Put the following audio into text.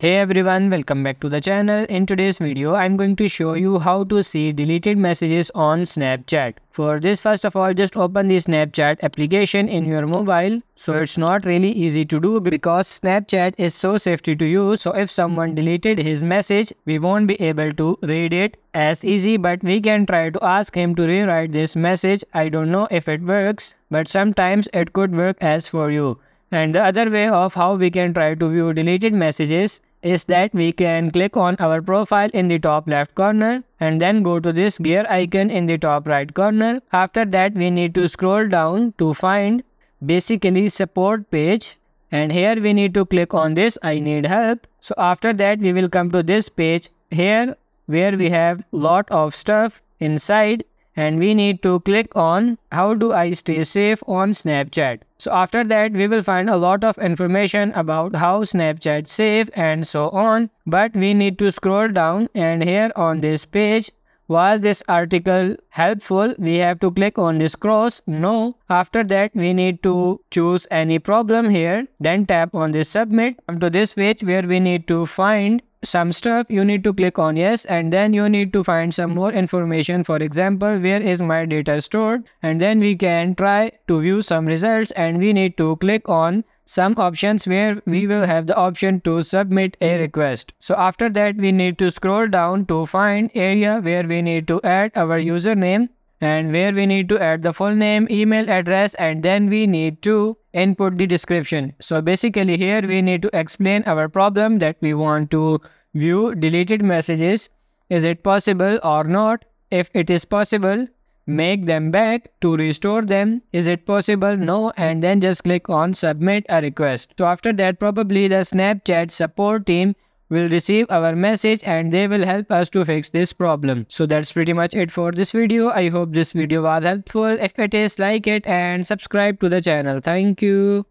Hey everyone, welcome back to the channel. In today's video, I'm going to show you how to see deleted messages on Snapchat. For this, first of all, just open the Snapchat application in your mobile. So it's not really easy to do because Snapchat is so safety to use. So if someone deleted his message, we won't be able to read it as easy, but we can try to ask him to rewrite this message. I don't know if it works, but sometimes it could work as for you. And the other way of how we can try to view deleted messages is that we can click on our profile in the top left corner and then go to this gear icon in the top right corner. After that we need to scroll down to find basically support page and here we need to click on this I need help. So after that we will come to this page here where we have lot of stuff inside and we need to click on how do I stay safe on Snapchat. So after that we will find a lot of information about how Snapchat safe and so on but we need to scroll down and here on this page was this article helpful? We have to click on this cross. No. After that, we need to choose any problem here. Then tap on this submit. Come to this page where we need to find some stuff you need to click on yes and then you need to find some more information for example where is my data stored and then we can try to view some results and we need to click on some options where we will have the option to submit a request. So after that we need to scroll down to find area where we need to add our username and where we need to add the full name, email address and then we need to input the description. So basically here we need to explain our problem that we want to view deleted messages. Is it possible or not? If it is possible, make them back to restore them. Is it possible? No. And then just click on submit a request. So after that, probably the Snapchat support team will receive our message and they will help us to fix this problem. So that's pretty much it for this video. I hope this video was helpful. If it is, like it and subscribe to the channel. Thank you.